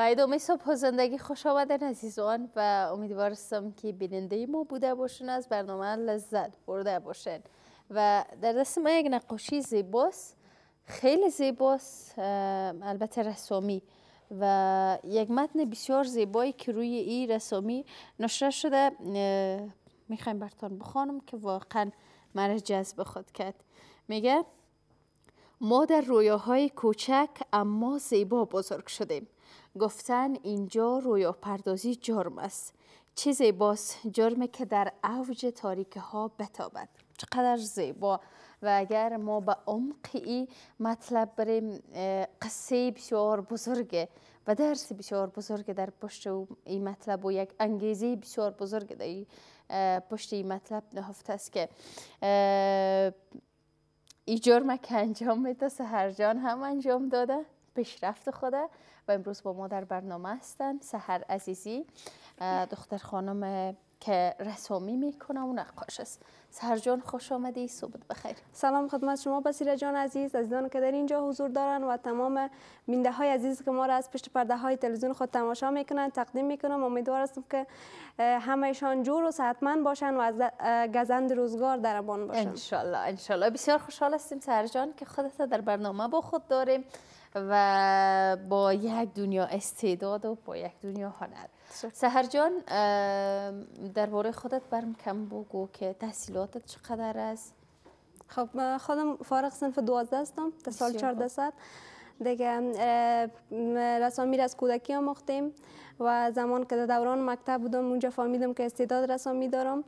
باید صبح صبح زندگی خوش آمدن عزیزان و امیدوارستم که بیننده ما بوده باشین از برنامه لذت برده باشین و در دست ما یک نقاشی زیباست خیلی زیباست البته رسامی و یک متن بسیار زیبایی که روی این رسامی نشره شده میخوایم برتان بخوانم که واقعا مرا جذب خود کرد میگه ما در رویاهای کوچک اما زیبا بزرگ شدیم گفتن اینجا رویا پردازی جرم است چه زیباست جرمی که در اوج تاریک ها بتابد چقدر زیبا و اگر ما به عمق این مطلب بریم قصه بسیار بزرگه و درس بسیار بزرگ در پشت این مطلب و یک انگیزه بسیار بزرگ در پشت این مطلب نهفته است که این جرم که انجام میده سهر جان هم انجام داده پیشرفت خوده و امروز با ما در برنامه هستن سهر عزیزی دختر خانم که رسامی میکنه و نقاش است جان خوش آمدی صبح بخیر سلام خدمت شما بسیره جان عزیز عزیزان که در اینجا حضور دارن و تمام بینده های عزیز که ما را از پشت پرده های تلویزیون خود تماشا میکنن تقدیم میکنم امیدوار هستم که همهشان جور و صحتمند باشن و از گزند روزگار در امان باشن ان انشالله بسیار خوشحال هستیم سهر جان که خودت در برنامه با خود داریم و با یک دنیا استعداد و با یک دنیا هنر سهر جان درباره خودت برم کم بگو که تحصیلاتت چقدر است خب خودم فارغ سنف دوازده هستم تا سال چهارده دیگه رسامی از کودکی آموختیم و زمان که در دوران مکتب بودم اونجا فهمیدم که استعداد رسامی دارم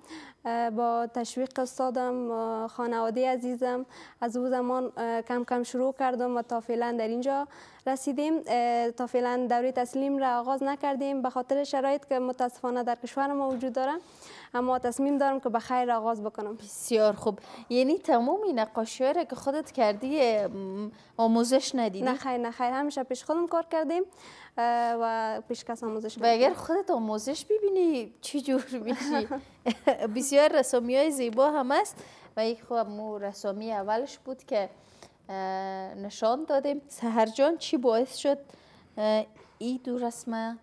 با تشویق استادم خانواده عزیزم از او زمان کم کم شروع کردم و تا فعلا در اینجا رسیدیم تا فعلا دوره تسلیم را آغاز نکردیم به خاطر شرایط که متاسفانه در کشور ما وجود داره اما تصمیم دارم که به خیر آغاز بکنم بسیار خوب یعنی تمامی نقاشی را که خودت کردی آموزش ندیدی نه خیر نه خیر همیشه پیش خودم کار کردیم و پیش کس و اگر خودت آموزش ببینی چی جور میشی بسیار رسامی های زیبا هم هست و یک خواب مو رسامی اولش بود که نشان دادیم سهر جان چی باعث شد این دو رسمه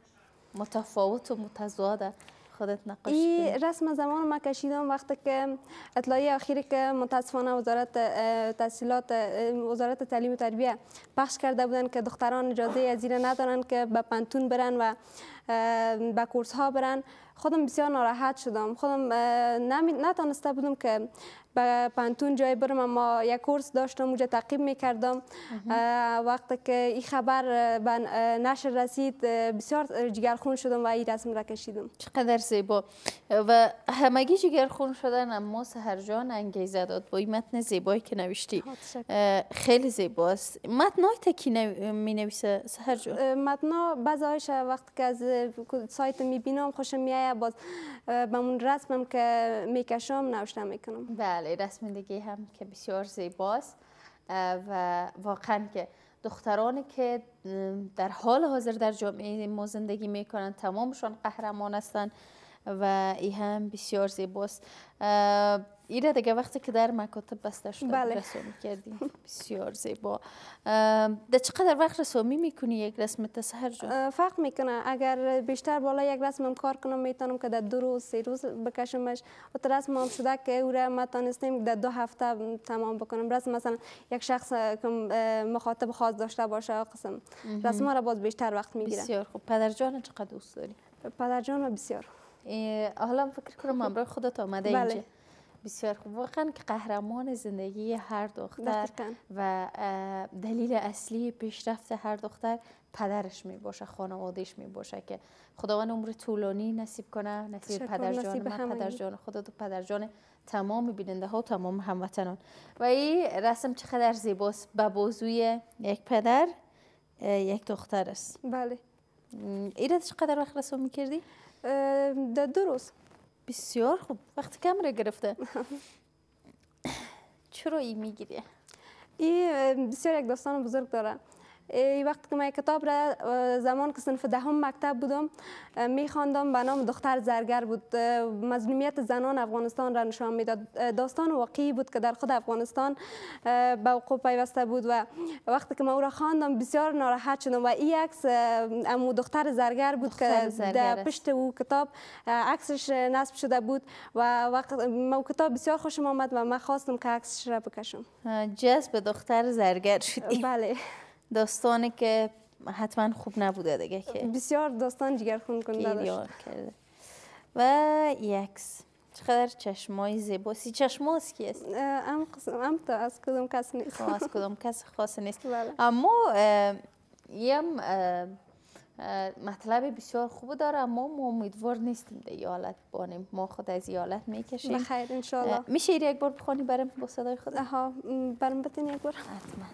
متفاوت و متضاده خودت این رسم زمان ما کشیدم وقتی که اطلاعی اخیری که متاسفانه وزارت تحصیلات وزارت تعلیم و تربیه پخش کرده بودن که دختران اجازه از ندارن که به پنتون برن و به کورس ها برن خودم بسیار ناراحت شدم خودم نتانسته بودم که به پانتون جای برم ما یک کورس داشتم اونجا تعقیب میکردم وقتی که این خبر به نشر رسید بسیار جگرخون شدم و این رسم را کشیدم چقدر زیبا و همگی جگرخون شدن اما سهر جان انگیزه داد با این متن زیبایی که نوشتی خیلی زیباست متن های تکی می نویسه سهر جان متن وقتی که از سایت میبینم خوشم میاد باز به اون رسمم که میکشم نوشته میکنم بله رسم دیگه هم که بسیار زیباست و واقعا که دخترانی که در حال حاضر در جامعه ما زندگی میکنن تمامشان قهرمان هستند و ای هم بسیار زیباست ای دیگه وقتی که در مکاتب بسته شده بله. رسومی کردی بسیار زیبا در چقدر وقت رسومی میکنی یک رسم تسهر جان؟ فرق میکنه اگر بیشتر بالا یک رسمم کار کنم میتونم که در دو روز سه روز بکشمش و تا رسم هم شده که او را ما تانستیم در دو هفته تمام بکنم رسم مثلا یک شخص مخاطب خاص داشته باشه قسم رسم را باز بیشتر وقت میگیره بسیار خوب پدر جان چقدر دوست داری؟ پدر جان بسیار حالا فکر کنم همراه خودت آمده بله. اینجا بسیار خوب واقعا که قهرمان زندگی هر دختر و دلیل اصلی پیشرفت هر دختر پدرش می باشه خانوادش می باشه که خداوند عمر طولانی نصیب کنه نصیب پدر جان من پدر و پدر جان تمام بیننده ها و تمام هموطنان و این رسم چقدر زیباست به بازوی یک پدر یک دختر است بله ایرادش چقدر وقت رسم میکردی؟ در دو روز بسیار خوب وقتی کمره گرفته چرا این میگیری؟ این بسیار یک داستان بزرگ داره ای وقت که من کتاب را زمان که صنف دهم مکتب بودم میخواندم به نام دختر زرگر بود مظلومیت زنان افغانستان را نشان میداد داستان واقعی بود که در خود افغانستان به وقوع پیوسته بود و وقتی که من او را خواندم بسیار ناراحت شدم و این عکس دختر زرگر بود که در پشت او کتاب عکسش نصب شده بود و وقت من کتاب بسیار خوشم آمد و من خواستم که عکسش را بکشم جذب دختر زرگر شدی بله داستانی که حتما خوب نبوده دیگه که بسیار داستان خون کنده داشت و یکس چقدر چشمای زیبا سی از کی است ام قسم ام تا از کدوم کس نیست خب، از کدوم کس خاص نیست بله. اما یم مطلب بسیار خوب داره اما ما امیدوار نیستیم در یالت بانیم ما خود از یالت میکشیم بخیر انشالله میشه یک بار بخوانی برم با صدای خود ها برم بتین یک بار حتما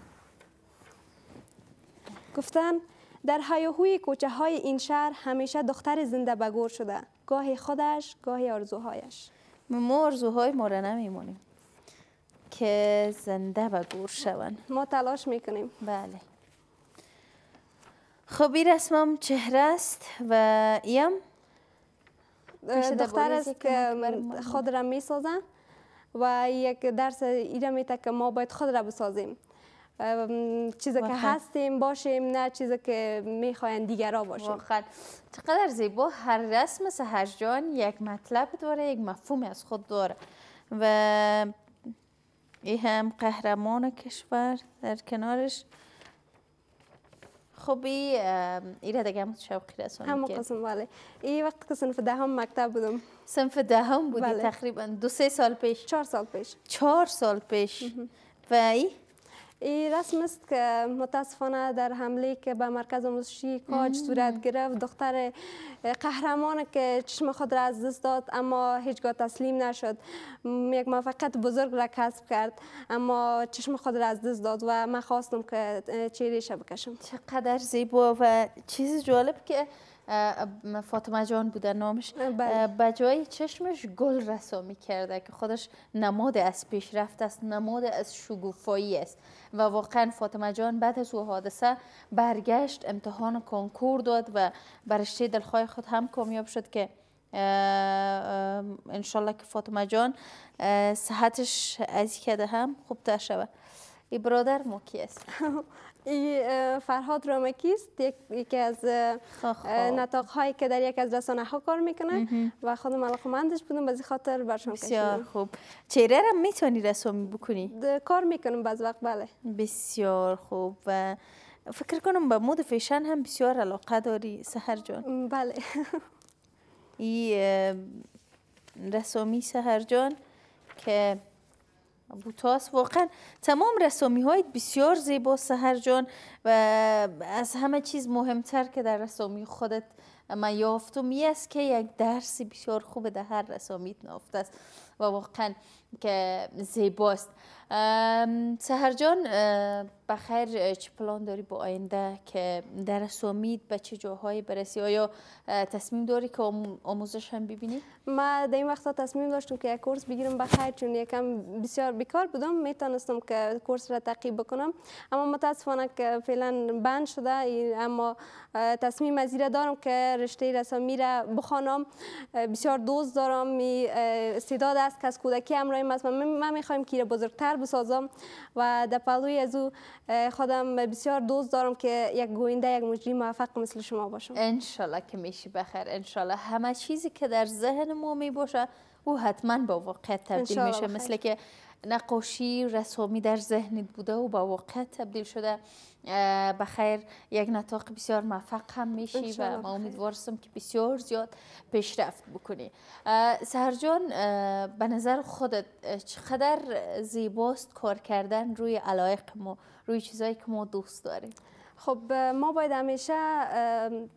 گفتن در هیاهوی کوچه های این شهر همیشه دختر زنده بگور گور شده گاهی خودش گاهی آرزوهایش ما آرزوهای ما را نمیمونیم که زنده به گور شون ما تلاش میکنیم بله خب این رسمم چهره است و هم دختر است که خود را میسازم و یک درس ایره میته که ما باید خود را بسازیم چیزی که هستیم باشیم نه چیزی که میخواین دیگرا باشیم واقعا چقدر زیبا هر رسم سهر جان یک مطلب داره یک مفهوم از خود داره و ای هم قهرمان کشور در کنارش خوبی ای را دیگه هم شوقی رسانی همه قسم بله ای وقت که صنف دهم مکتب بودم صنف دهم بودی بله. تقریبا دو سه سال پیش چهار سال پیش چهار سال پیش و ای این رسم است که متاسفانه در حمله که به مرکز آموزشی کاج صورت گرفت دختر قهرمان که چشم خود را از دست داد اما هیچگاه تسلیم نشد یک موفقیت بزرگ را کسب کرد اما چشم خود را از دست داد و من خواستم که چهره بکشم چقدر زیبا و چیز جالب که فاطمه جان بوده نامش به جای چشمش گل رسامی کرده که خودش نماد از پیشرفت است نماد از شگوفایی است و واقعا فاطمه جان بعد از او حادثه برگشت امتحان کنکور داد و برشته دلخواه خود هم کامیاب شد که انشالله که فاطمه جان صحتش از کده هم خوب تر شود ای برادر ما کی است فرهاد رومکیست یکی از نطاق هایی که در یک از رسانه ها کار میکنه و خودم علاقه مندش بودم بازی خاطر کشیدم بسیار خوب چهره را میتونی رسومی بکنی؟ کار میکنم بعض وقت بله بسیار خوب و فکر کنم به مود فیشن هم بسیار علاقه داری سهر جان بله ای رسومی سهر جان که بوتاس واقعا تمام رسامی های بسیار زیبا سهر جان و از همه چیز مهمتر که در رسامی خودت من یافتم یه است که یک درسی بسیار خوبه در هر رسامیت نافته است و واقعا که زیباست سهر جان بخیر چه پلان داری با آینده که در رسامیت به چه جاهایی برسی آیا تصمیم داری که آموزش هم ببینی؟ ما در این وقتا تصمیم داشتم که یک کورس بگیرم بخیر چون یکم بسیار بیکار بودم میتونستم که کورس را تعقیب بکنم اما متاسفانه که فعلا بند شده اما تصمیم از دارم که رشته رسامی را بخوانم بسیار دوست دارم استعداد است که از کودکی همراهیم است من میخوایم که را بزرگتر بسازم و در پلوی از او خودم بسیار دوست دارم که یک گوینده یک مجری موفق مثل شما باشم انشالله که میشی بخیر انشالله همه چیزی که در ذهن ما میباشه او حتما با واقعیت تبدیل میشه مثل که نقاشی رسامی در ذهنت بوده و با واقعیت تبدیل شده بخیر یک نطاق بسیار موفق هم میشی و ما امیدوارستم که بسیار زیاد پیشرفت بکنی سهرجان به نظر خودت چقدر زیباست کار کردن روی علایق ما روی چیزایی که ما دوست داریم خب ما باید همیشه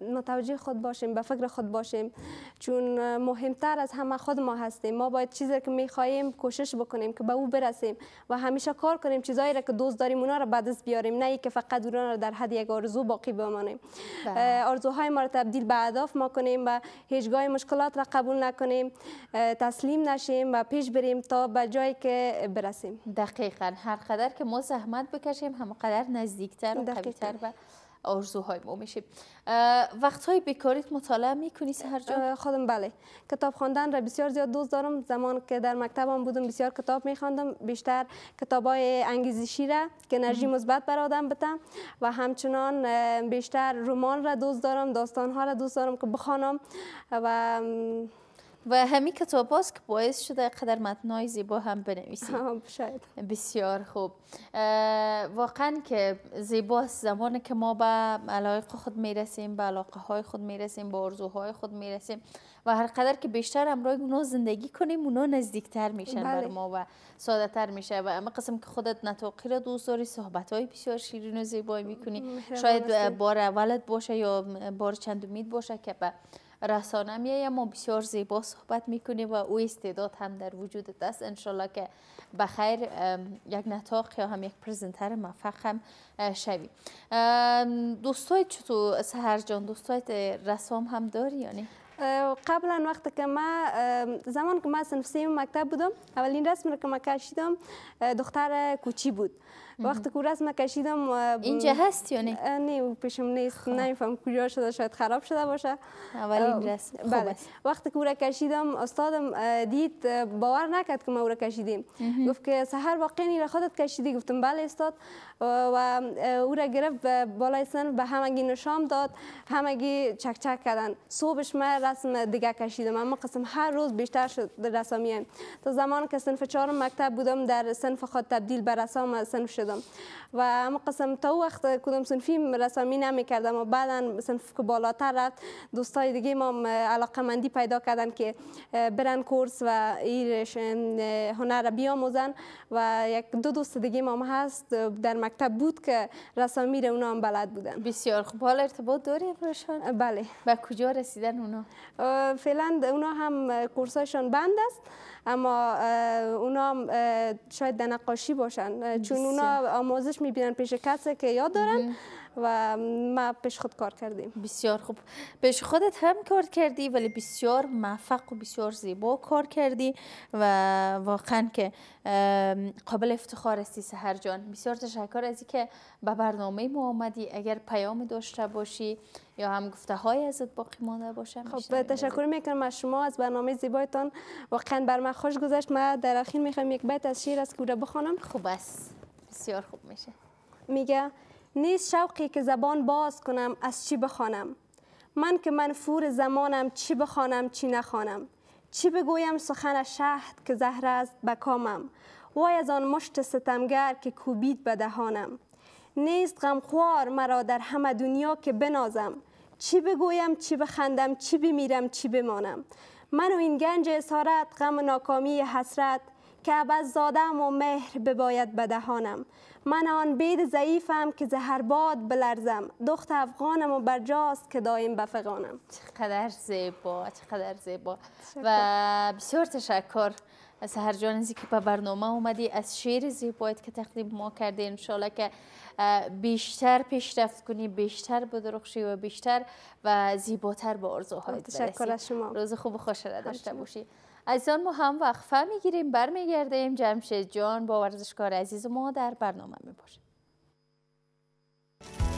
متوجه خود باشیم به فکر خود باشیم چون مهمتر از همه خود ما هستیم ما باید چیزی که خواهیم کوشش بکنیم که به او برسیم و همیشه کار کنیم چیزایی را که دوست داریم اونا را به بیاریم نه که فقط اونا را در حد یک آرزو باقی بمانیم بله. آرزوهای ما را تبدیل به اهداف ما کنیم و هیچگاه مشکلات را قبول نکنیم تسلیم نشیم و پیش بریم تا به جایی که برسیم دقیقاً هرقدر که ما زحمت بکشیم همقدر نزدیکتر و و آرزوهای ما وقت های بیکاریت مطالعه میکنی سهر جان؟ خودم بله کتاب خواندن را بسیار زیاد دوست دارم زمان که در مکتبم بودم بسیار کتاب میخواندم بیشتر کتاب های انگیزشی را که انرژی مثبت بر آدم بتم و همچنان بیشتر رمان را دوست دارم داستان ها را دوست دارم که بخوانم و و همین کتاب هاست که باعث شده قدر متنای زیبا هم بنویسی شاید بسیار خوب واقعا که زیباست زمان که ما به علاقه خود میرسیم به علاقه های خود میرسیم به ارزوهای خود میرسیم و هر قدر که بیشتر همراه اونا زندگی کنیم اونا نزدیکتر میشن بله. بر ما و ساده تر میشه و اما قسم که خودت نتاقی را دوست داری صحبت های بسیار شیرین و زیبایی میکنی شاید بار اولت باشه یا بار امید باشه که به رسانه میایم ما بسیار زیبا صحبت میکنی و او استعداد هم در وجود است انشالله که بخیر یک نتاق یا هم یک پرزنتر موفق هم شوی دوستای چطور سهر جان دوستای رسام هم داری یعنی قبلا وقت که ما زمان که ما سنف مکتب بودم اولین رسم رو که ما کشیدم دختر کوچی بود وقتی که رسم کشیدم اینجا هست یا نه نه پیشم نیست خب. نمیفهم کجا شده شاید خراب شده باشه اولین رسم خب، بله وقتی که را کشیدم استادم دید باور نکرد که ما را کشیدیم گفت که سهر واقعی را خودت کشیدی گفتم بله استاد و او را گرفت بالای سن به همگی نشام داد همگی چک چک کردن صبحش من رسم دیگه کشیدم اما قسم هر روز بیشتر شد رسامیه تا زمان که سنف چهارم مکتب بودم در سنف خود تبدیل به رسام سنف شد و اما قسم تا وقت کدام سنفی رسامی نمی کردم و بعدا سنف که بالاتر رفت دوستای دیگه ما علاقه مندی پیدا کردن که برن کورس و ایرش هنر را بیاموزن و یک دو دوست دیگه ما هست در مکتب بود که رسامی را اونا هم بلد بودن بسیار خوب حال ارتباط داری بله و کجا رسیدن اونا؟ فعلا اونا هم کورساشون بند است اما اونا شاید در نقاشی باشن چون اونا آموزش میبینن پیش کسی که یاد دارن و ما پیش خود کار کردیم بسیار خوب پیش خودت هم کار کردی ولی بسیار موفق و بسیار زیبا کار کردی و واقعا که قابل افتخار استی سهر جان بسیار تشکر از که به برنامه ما آمدی اگر پیام داشته باشی یا هم گفته های ازت باقی مانده باشه خب تشکر میکنم از شما از برنامه زیبایتان واقعا بر من خوش گذشت من در اخیر میخوام یک بیت از شعر از کوره بخونم خوب است بسیار خوب میشه میگه نیست شوقی که زبان باز کنم از چی بخوانم من که منفور زمانم چی بخوانم چی نخوانم چی بگویم سخن شهد که زهر است بکامم وای از آن مشت ستمگر که کوبید به دهانم نیست غمخوار مرا در همه دنیا که بنازم چی بگویم چی بخندم چی بمیرم چی بمانم من و این گنج اسارت غم ناکامی حسرت که ابد زادم و مهر بباید بدهانم من آن بید ضعیفم که زهرباد بلرزم دخت افغانم و برجاست که دایم بفغانم چقدر زیبا چقدر زیبا و بسیار تشکر سهر جان که به برنامه اومدی از شعر زیبایت که تقدیم ما کرده انشالله که بیشتر پیشرفت کنی بیشتر بدرخشی و بیشتر و زیباتر به ارزوهایت خب، برسی شما روز خوب و خوش را داشته باشی از آن ما هم وقفه میگیریم برمیگردیم جمشید جان با ورزشکار عزیز ما در برنامه میباشیم